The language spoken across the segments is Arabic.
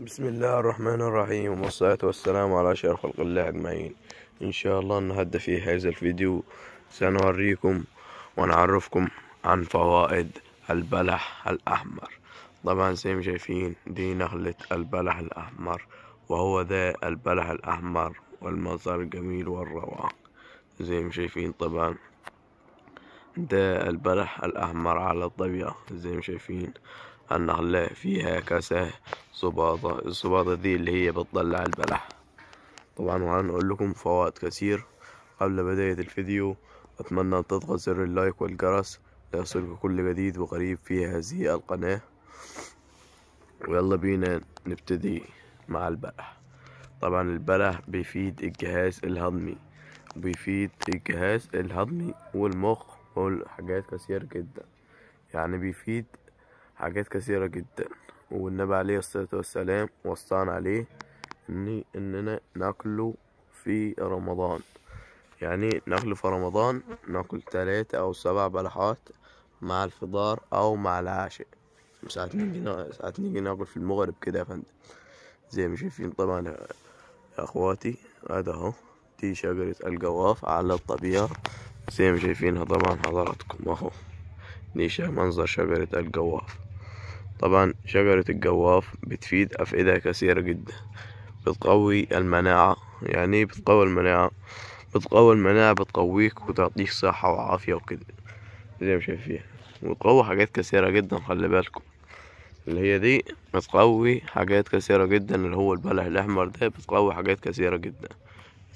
بسم الله الرحمن الرحيم والصلاة والسلام على أشرف خلق الله أجمعين إن شاء الله النهاردة في هذا الفيديو سنوريكم ونعرفكم عن فوائد البلح الأحمر طبعا زي ما شايفين دي نخلة البلح الأحمر وهو ذا البلح الأحمر والمنظر الجميل والروعة زي ما شايفين طبعا ده البلح الأحمر على الطبيعة زي ما شايفين أن فيها كاسة صباطة الصباطة دي اللي هي بتطلع البلح طبعا وهنقول لكم فوائد كثير قبل بداية الفيديو أتمنى أن تضغط زر اللايك والجرس ليصلك كل جديد وغريب في هذه القناة ويلا بينا نبتدي مع البلح طبعا البلح بيفيد الجهاز الهضمي بيفيد الجهاز الهضمي والمخ والحاجات كثير جدا يعني بيفيد حاجات كثيرة جدا والنبي عليه الصلاة والسلام وصانا عليه إن إننا ناكله في رمضان يعني ناكله في رمضان ناكل تلاتة أو سبع بلحات مع الفطار أو مع العشاء ساعات نيجي ساعات نيجي ناكل في المغرب كده يا فندم زي ما شايفين طبعا يا اخواتي هذا اهو دي شجرة الجواف على الطبيعة زي ما شايفينها طبعا حضراتكم اهو دي منظر شجرة الجواف طبعا شجرة الجواف بتفيد أفئدة كثيرة جدا بتقوي المناعة يعني ايه بتقوي المناعة بتقوي المناعة بتقويك وتعطيك صحة وعافية وكده زي ما شايفين وتقوي حاجات كثيرة جدا خلي بالكم اللي هي دي بتقوي حاجات كثيرة جدا اللي هو البلح الأحمر ده بتقوي حاجات كثيرة جدا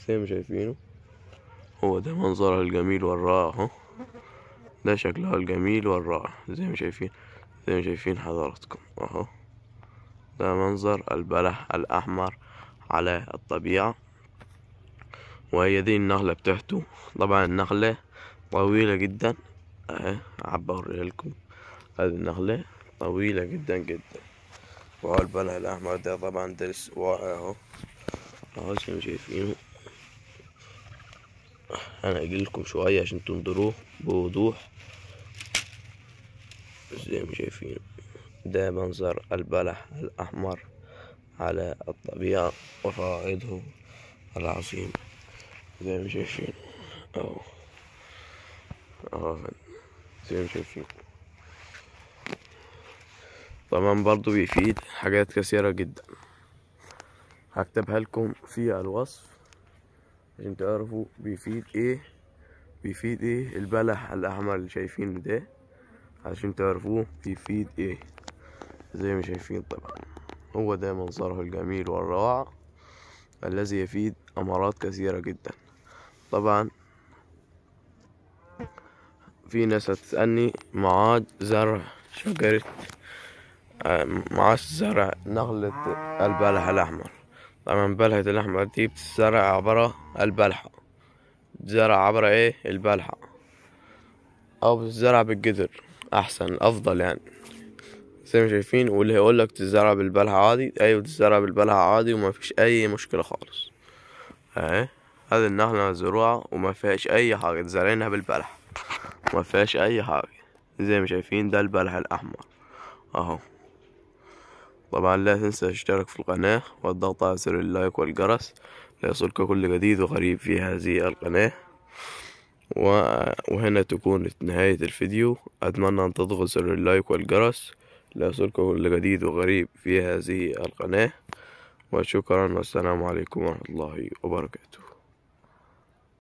زي ما شايفينه هو ده منظرها الجميل والرائع اهو ده شكلها الجميل والرائع زي ما شايفين زي ما شايفين حضراتكم اهو ده منظر البلح الأحمر على الطبيعة وهي دي النخلة بتاعته طبعا النخلة طويلة جدا اهي عبر لكم هذه النخلة طويلة جدا جدا وهو البلح الأحمر ده طبعا درس واقع اهو اهو زي ما شايفينه انا اجيلكم شوية عشان تنظروه بوضوح زي ما شايفين ده منظر البلح الأحمر على الطبيعة وفوائده العظيمة زي ما شايفين أهو أهو زي ما شايفين طبعا برضو بيفيد حاجات كثيرة جدا هكتبها لكم في الوصف عشان تعرفوا بيفيد ايه بيفيد ايه البلح الأحمر اللي شايفينه ده عشان تعرفوه يفيد ايه زي ما شايفين طبعا هو دايما منظره الجميل والروعة الذي يفيد امارات كثيرة جدا طبعا في ناس هتسألني معاد زرع شجرة آه، معاد زرع نخلة البلح الأحمر طبعا بلحة الأحمر دي بتزرع عبر البلحة بتزرع عبر ايه البلحة أو بتزرع بالجذر احسن الافضل يعني زي ما شايفين واللي لك تزرع بالبلها عادي ايوه تزرع بالبلها عادي وما فيش اي مشكله خالص اهي هذا النخله مزروعه وما فيهاش اي حاجه زارعينها بالبلح ما فيهاش اي حاجه زي ما شايفين ده البلح الاحمر اهو طبعا لا تنسى تشترك في القناه والضغط على زر اللايك والجرس ليصلك كل جديد وغريب في هذه القناه وهنا تكون نهاية الفيديو أتمنى أن تضغط زر اللايك والجرس ليصلكم كل جديد وغريب في هذه القناة وشكرا والسلام عليكم ورحمة الله وبركاته